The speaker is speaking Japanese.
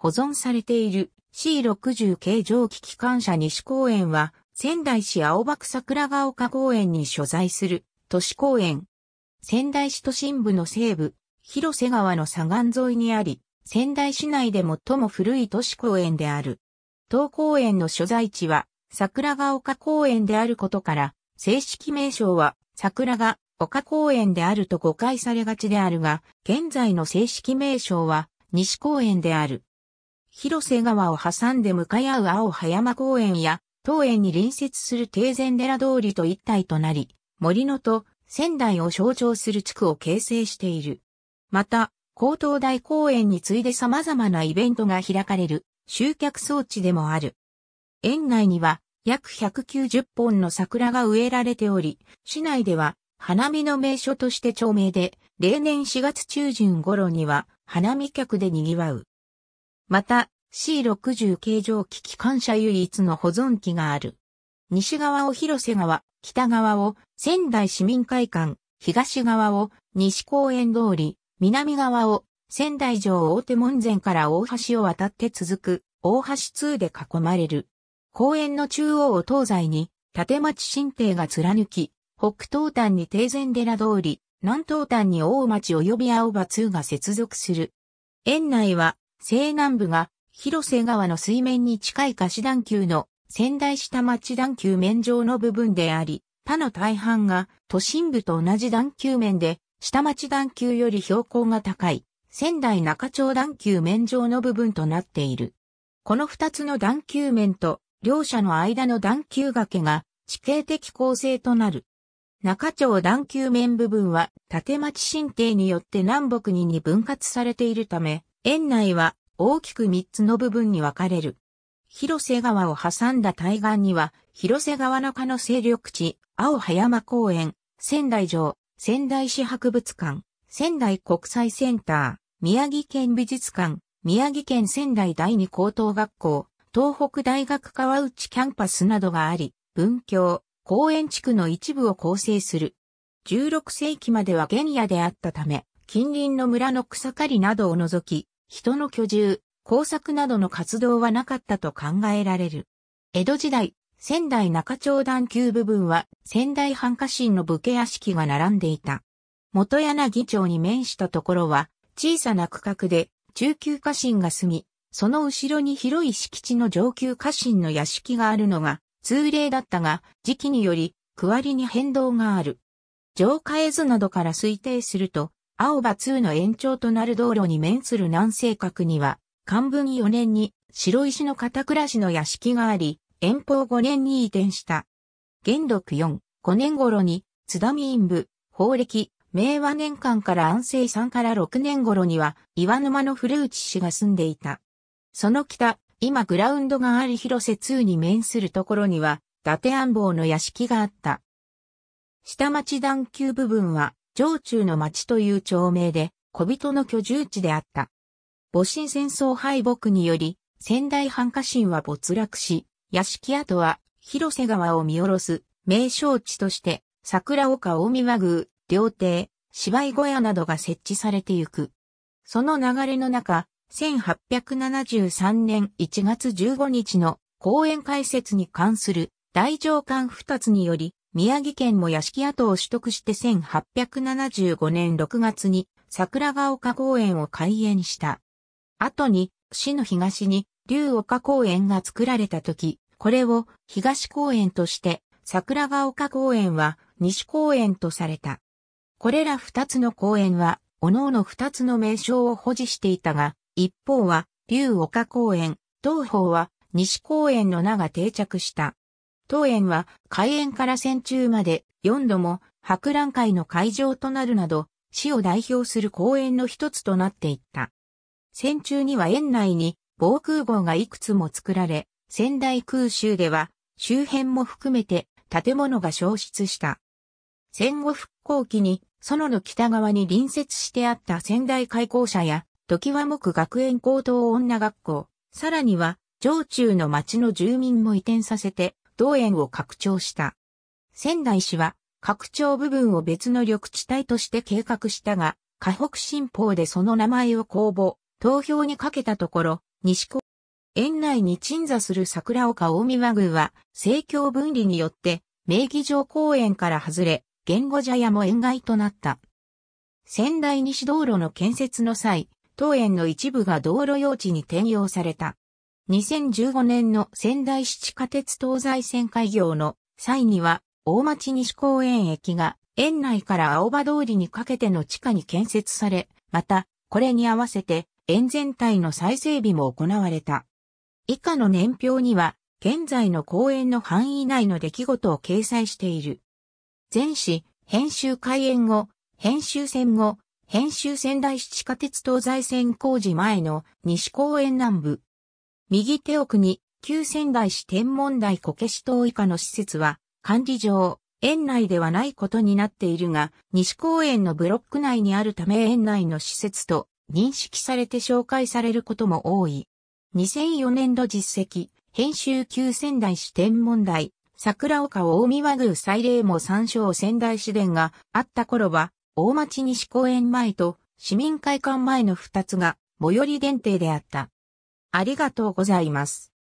保存されている C60 系蒸気機関車西公園は仙台市青葉区桜ヶ丘公園に所在する都市公園。仙台市都心部の西部、広瀬川の左岸沿いにあり、仙台市内で最も古い都市公園である。当公園の所在地は桜ヶ丘公園であることから、正式名称は桜ヶ丘公園であると誤解されがちであるが、現在の正式名称は西公園である。広瀬川を挟んで向かい合う青葉山公園や、当園に隣接する定禅寺通りと一体となり、森野と仙台を象徴する地区を形成している。また、高等大公園に次いで様々なイベントが開かれる集客装置でもある。園内には約190本の桜が植えられており、市内では花見の名所として著名で、例年4月中旬頃には花見客で賑わう。また、C60 形状機機関車唯一の保存機がある。西側を広瀬川、北側を仙台市民会館、東側を西公園通り、南側を仙台城大手門前から大橋を渡って続く大橋通で囲まれる。公園の中央を東西に立町新帝が貫き、北東端に定禅寺通り、南東端に大町及び青葉通が接続する。園内は西南部が広瀬川の水面に近い貸段丘の仙台下町段丘面上の部分であり、他の大半が都心部と同じ段丘面で、下町段丘より標高が高い、仙台中町段丘面上の部分となっている。この二つの段丘面と、両者の間の段丘崖が地形的構成となる。中町段丘面部分は、縦町神帝によって南北にに分割されているため、園内は大きく3つの部分に分かれる。広瀬川を挟んだ対岸には、広瀬川中の勢力地、青葉山公園、仙台城、仙台市博物館、仙台国際センター、宮城県美術館、宮城県仙台第二高等学校、東北大学川内キャンパスなどがあり、文教、公園地区の一部を構成する。16世紀までは原野であったため、近隣の村の草刈りなどを除き、人の居住、工作などの活動はなかったと考えられる。江戸時代、仙台中町段級部分は仙台藩家臣の武家屋敷が並んでいた。元柳町に面したところは小さな区画で中級家臣が住み、その後ろに広い敷地の上級家臣の屋敷があるのが通例だったが、時期により区割りに変動がある。上下絵図などから推定すると、青葉2の延長となる道路に面する南西角には、漢文4年に白石の片暮らしの屋敷があり、遠方5年に移転した。元禄4、5年頃に、津田民部、法暦、明和年間から安政3から6年頃には、岩沼の古内氏が住んでいた。その北、今グラウンドがあり広瀬2に面するところには、伊達安房の屋敷があった。下町段丘部分は、城中の町という町名で、小人の居住地であった。戊辰戦争敗北により、仙台藩家臣は没落し、屋敷跡は広瀬川を見下ろす名勝地として、桜岡大宮宮、料亭、芝居小屋などが設置されてゆく。その流れの中、1873年1月15日の公園開設に関する大上官二つにより、宮城県も屋敷跡を取得して1875年6月に桜ヶ丘公園を開園した。後に市の東に竜丘公園が作られた時、これを東公園として桜ヶ丘公園は西公園とされた。これら二つの公園は、各々二つの名称を保持していたが、一方は、竜丘公園、東方は、西公園の名が定着した。当園は開園から戦中まで4度も博覧会の会場となるなど、市を代表する公園の一つとなっていった。戦中には園内に防空壕がいくつも作られ、仙台空襲では周辺も含めて建物が消失した。戦後復興期に園の北側に隣接してあった仙台開校舎や、時は木学園高等女学校、さらには、上中の町の住民も移転させて、道園を拡張した。仙台市は拡張部分を別の緑地帯として計画したが、河北新報でその名前を公募、投票にかけたところ、西高、園内に鎮座する桜岡大宮宮は、政教分離によって、名義上公園から外れ、言語茶屋も園外となった。仙台西道路の建設の際、当園の一部が道路用地に転用された。2015年の仙台市地下鉄東西線開業の際には、大町西公園駅が園内から青葉通りにかけての地下に建設され、また、これに合わせて園全体の再整備も行われた。以下の年表には、現在の公園の範囲内の出来事を掲載している。前市、編集開園後、編集線後、編集仙台市地下鉄東西線工事前の西公園南部、右手奥に、旧仙台市天文台こけし島以下の施設は、管理上、園内ではないことになっているが、西公園のブロック内にあるため園内の施設と認識されて紹介されることも多い。2004年度実績、編集旧仙台市天文台、桜岡大見和宮祭礼も参照仙台市電があった頃は、大町西公園前と市民会館前の二つが最寄り限定であった。ありがとうございます。